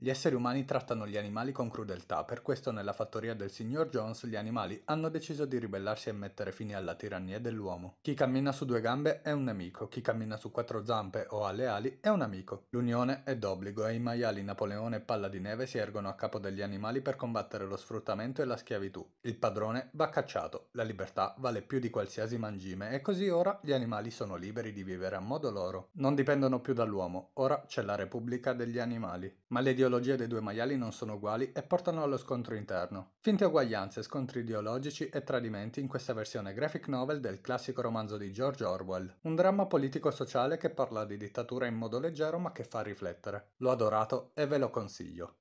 Gli esseri umani trattano gli animali con crudeltà, per questo nella fattoria del signor Jones gli animali hanno deciso di ribellarsi e mettere fine alla tirannia dell'uomo. Chi cammina su due gambe è un nemico, chi cammina su quattro zampe o ha le ali è un amico. L'unione è d'obbligo e i maiali Napoleone e Palla di Neve si ergono a capo degli animali per combattere lo sfruttamento e la schiavitù. Il padrone va cacciato, la libertà vale più di qualsiasi mangime e così ora gli animali sono liberi di vivere a modo loro. Non dipendono più dall'uomo, ora c'è la Repubblica degli animali. Ma le ideologie dei due maiali non sono uguali e portano allo scontro interno. Finte uguaglianze, scontri ideologici e tradimenti in questa versione graphic novel del classico romanzo di George Orwell. Un dramma politico-sociale che parla di dittatura in modo leggero ma che fa riflettere. L'ho adorato e ve lo consiglio.